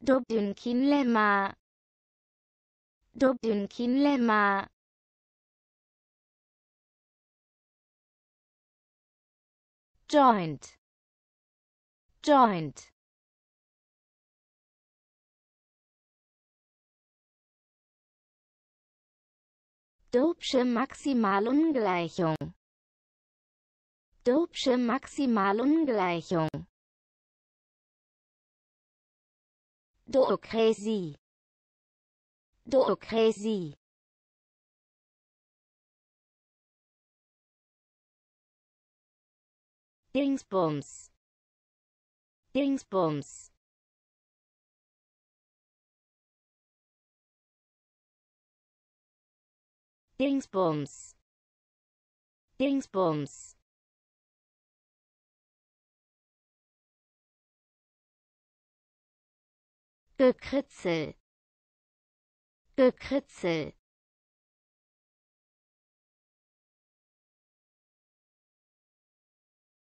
Đột đừng kín lê Joint. Joint. Dobsche Maximalungleichung. Dobsche Maximalungleichung. Door crazy. Door crazy. Dingsbums. Dingsbums. Dingsbums. Dingsbums. gekritzel gekritzel